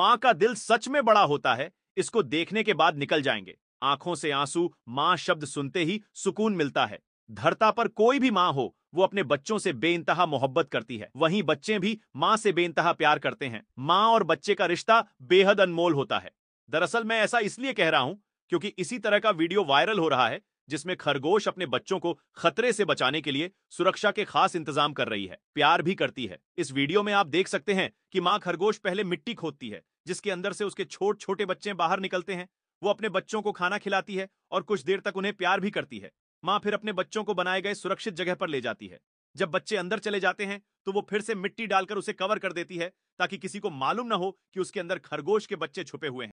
माँ का दिल सच में बड़ा होता है इसको देखने के बाद निकल जाएंगे आंखों से आंसू माँ शब्द सुनते ही सुकून मिलता है धरता पर कोई भी माँ हो वो अपने बच्चों से बेइंतहा मोहब्बत करती है वहीं बच्चे भी माँ से बेइंतहा प्यार करते हैं माँ और बच्चे का रिश्ता बेहद अनमोल होता है दरअसल मैं ऐसा इसलिए कह रहा हूं क्योंकि इसी तरह का वीडियो वायरल हो रहा है जिसमें खरगोश अपने बच्चों को खतरे से बचाने के लिए सुरक्षा के खास इंतजाम कर रही है प्यार भी करती है इस वीडियो में आप देख सकते हैं कि माँ खरगोश पहले मिट्टी खोदती है जिसके अंदर से उसके छोट छोटे बच्चे बाहर निकलते हैं वो अपने बच्चों को खाना खिलाती है और कुछ देर तक उन्हें प्यार भी करती है माँ फिर अपने बच्चों को बनाए गए सुरक्षित जगह पर ले जाती है जब बच्चे अंदर चले जाते हैं तो वो फिर से मिट्टी डालकर उसे कवर कर देती है ताकि किसी को मालूम न हो कि उसके अंदर खरगोश के बच्चे छुपे हुए हैं